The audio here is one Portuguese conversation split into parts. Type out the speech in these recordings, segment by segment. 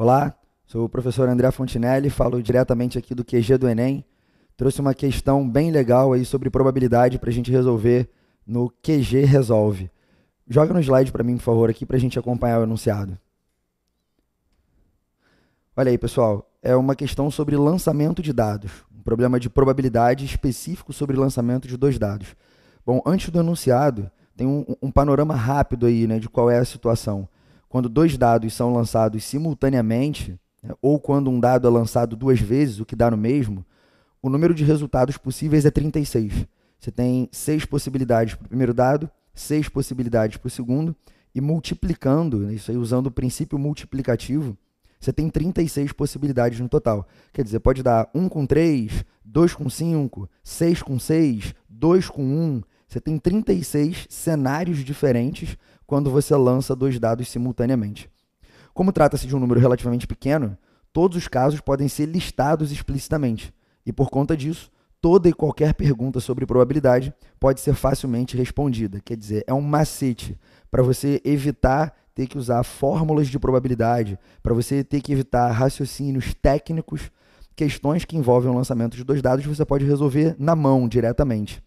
Olá, sou o professor André Fontinelli, falo diretamente aqui do QG do Enem. Trouxe uma questão bem legal aí sobre probabilidade para a gente resolver no QG Resolve. Joga no slide para mim, por favor, aqui para a gente acompanhar o enunciado. Olha aí, pessoal, é uma questão sobre lançamento de dados, um problema de probabilidade específico sobre lançamento de dois dados. Bom, antes do enunciado, tem um, um panorama rápido aí, né, de qual é a situação quando dois dados são lançados simultaneamente, né, ou quando um dado é lançado duas vezes, o que dá no mesmo, o número de resultados possíveis é 36. Você tem seis possibilidades para o primeiro dado, seis possibilidades para o segundo, e multiplicando, né, isso aí usando o princípio multiplicativo, você tem 36 possibilidades no total. Quer dizer, pode dar 1 com 3, 2 com 5, 6 com 6, 2 com 1, você tem 36 cenários diferentes quando você lança dois dados simultaneamente. Como trata-se de um número relativamente pequeno, todos os casos podem ser listados explicitamente, e por conta disso, toda e qualquer pergunta sobre probabilidade pode ser facilmente respondida. Quer dizer, é um macete para você evitar ter que usar fórmulas de probabilidade, para você ter que evitar raciocínios técnicos, questões que envolvem o lançamento de dois dados, você pode resolver na mão diretamente.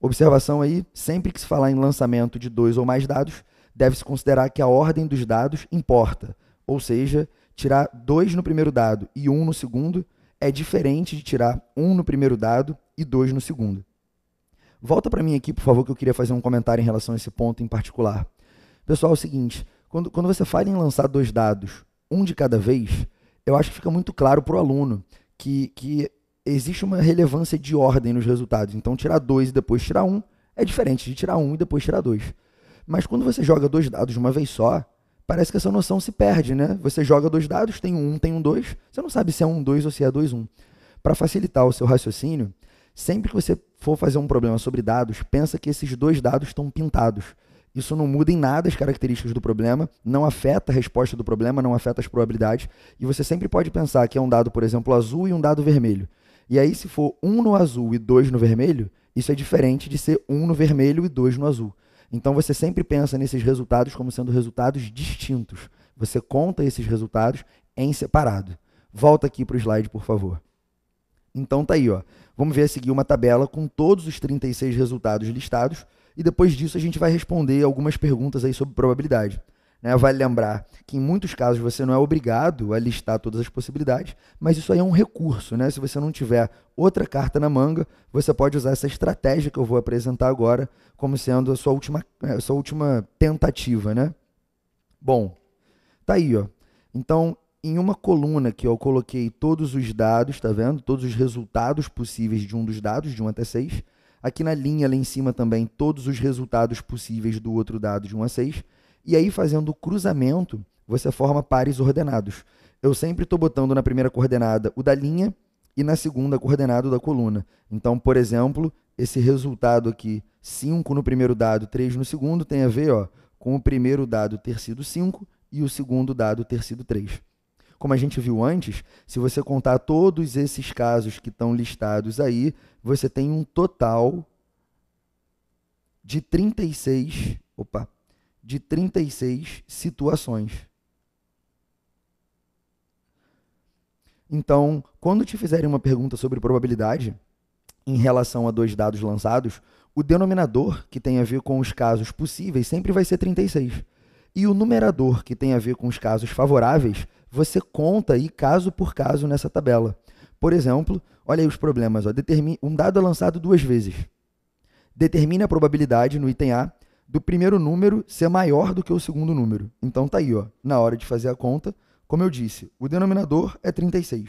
Observação aí, sempre que se falar em lançamento de dois ou mais dados, deve-se considerar que a ordem dos dados importa, ou seja, tirar dois no primeiro dado e um no segundo é diferente de tirar um no primeiro dado e dois no segundo. Volta para mim aqui, por favor, que eu queria fazer um comentário em relação a esse ponto em particular. Pessoal, é o seguinte, quando, quando você fala em lançar dois dados, um de cada vez, eu acho que fica muito claro para o aluno que, que existe uma relevância de ordem nos resultados. Então, tirar dois e depois tirar um é diferente de tirar um e depois tirar dois. Mas quando você joga dois dados de uma vez só, parece que essa noção se perde, né? Você joga dois dados, tem um um, tem um dois. você não sabe se é um dois ou se é dois Um. Para facilitar o seu raciocínio, sempre que você for fazer um problema sobre dados, pensa que esses dois dados estão pintados. Isso não muda em nada as características do problema, não afeta a resposta do problema, não afeta as probabilidades, e você sempre pode pensar que é um dado, por exemplo, azul e um dado vermelho. E aí, se for um no azul e dois no vermelho, isso é diferente de ser um no vermelho e dois no azul. Então você sempre pensa nesses resultados como sendo resultados distintos. Você conta esses resultados em separado. Volta aqui para o slide, por favor. Então tá aí, ó. Vamos ver a seguir uma tabela com todos os 36 resultados listados e depois disso a gente vai responder algumas perguntas aí sobre probabilidade. Né? Vale lembrar que em muitos casos você não é obrigado a listar todas as possibilidades, mas isso aí é um recurso. Né? Se você não tiver outra carta na manga, você pode usar essa estratégia que eu vou apresentar agora como sendo a sua última, é, a sua última tentativa. Né? Bom, tá aí. Ó. Então, em uma coluna que eu coloquei todos os dados, tá vendo? Todos os resultados possíveis de um dos dados, de 1 até 6. Aqui na linha, lá em cima também, todos os resultados possíveis do outro dado de 1 a 6. E aí, fazendo o cruzamento, você forma pares ordenados. Eu sempre estou botando na primeira coordenada o da linha e na segunda coordenada o da coluna. Então, por exemplo, esse resultado aqui, 5 no primeiro dado, 3 no segundo, tem a ver ó, com o primeiro dado ter sido 5 e o segundo dado ter sido 3. Como a gente viu antes, se você contar todos esses casos que estão listados aí, você tem um total de 36, opa, de 36 situações. Então, quando te fizerem uma pergunta sobre probabilidade em relação a dois dados lançados, o denominador, que tem a ver com os casos possíveis, sempre vai ser 36. E o numerador, que tem a ver com os casos favoráveis, você conta aí caso por caso nessa tabela. Por exemplo, olha aí os problemas. Ó, um dado é lançado duas vezes. Determine a probabilidade no item A do primeiro número ser maior do que o segundo número. Então tá aí, ó, na hora de fazer a conta, como eu disse, o denominador é 36.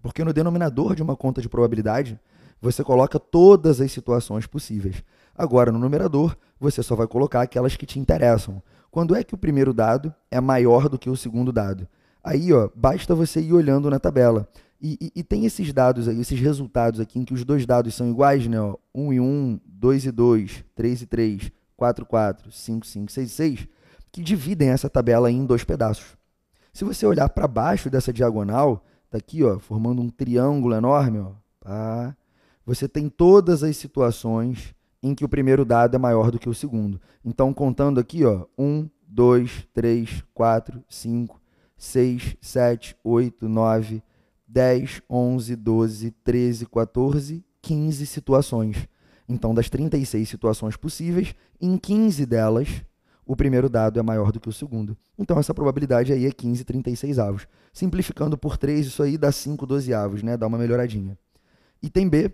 Porque no denominador de uma conta de probabilidade, você coloca todas as situações possíveis. Agora, no numerador, você só vai colocar aquelas que te interessam. Quando é que o primeiro dado é maior do que o segundo dado? Aí, ó, basta você ir olhando na tabela. E, e, e tem esses dados aí, esses resultados aqui, em que os dois dados são iguais, né? Ó, 1 e 1, 2 e 2, 3 e 3. 445566, que dividem essa tabela em dois pedaços. Se você olhar para baixo dessa diagonal, daqui, tá ó, formando um triângulo enorme, ó, tá? você tem todas as situações em que o primeiro dado é maior do que o segundo. Então, contando aqui, 1, 2, 3, 4, 5, 6, 7, 8, 9, 10, 11, 12, 13, 14, 15 situações. Então, das 36 situações possíveis, em 15 delas, o primeiro dado é maior do que o segundo. Então, essa probabilidade aí é 15 36 avos. Simplificando por 3, isso aí dá 5 12 avos, né? Dá uma melhoradinha. Item B,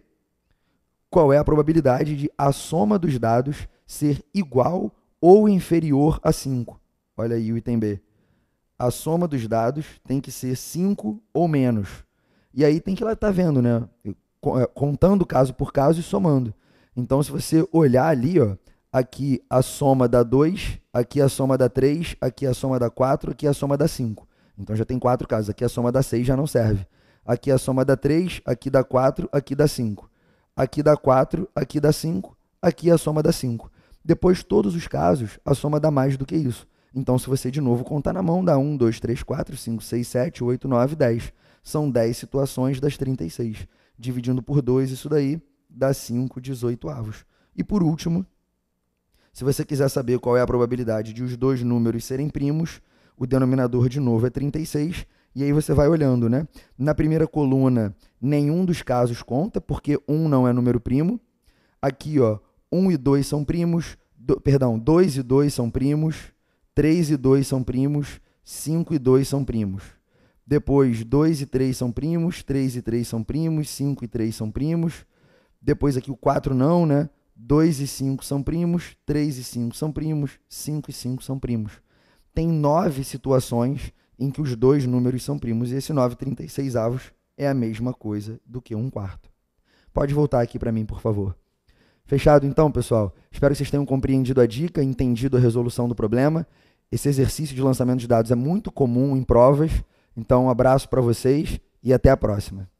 qual é a probabilidade de a soma dos dados ser igual ou inferior a 5? Olha aí o item B. A soma dos dados tem que ser 5 ou menos. E aí tem que lá estar tá vendo, né? É, contando caso por caso e somando. Então, se você olhar ali, ó, aqui a soma dá 2, aqui a soma dá 3, aqui a soma dá 4, aqui a soma dá 5. Então já tem quatro casos. Aqui a soma dá 6 já não serve. Aqui a soma dá 3, aqui dá 4, aqui dá 5. Aqui dá 4, aqui dá 5, aqui a soma dá 5. Depois, todos os casos, a soma dá mais do que isso. Então, se você de novo contar na mão, dá 1, 2, 3, 4, 5, 6, 7, 8, 9, 10. São 10 situações das 36. Dividindo por 2, isso daí dá 5 18 avos. E por último, se você quiser saber qual é a probabilidade de os dois números serem primos, o denominador de novo é 36, e aí você vai olhando, né? Na primeira coluna, nenhum dos casos conta, porque 1 não é número primo. Aqui, ó, 1 e 2 são primos, do, perdão, 2 e 2 são primos, 3 e 2 são primos, 5 e 2 são primos. Depois, 2 e 3 são primos, 3 e 3 são primos, 5 e 3 são primos, depois aqui o 4 não, né? 2 e 5 são primos, 3 e 5 são primos, 5 e 5 são primos. Tem nove situações em que os dois números são primos e esse 9 36 avos é a mesma coisa do que um quarto. Pode voltar aqui para mim, por favor. Fechado então, pessoal? Espero que vocês tenham compreendido a dica, entendido a resolução do problema. Esse exercício de lançamento de dados é muito comum em provas, então um abraço para vocês e até a próxima.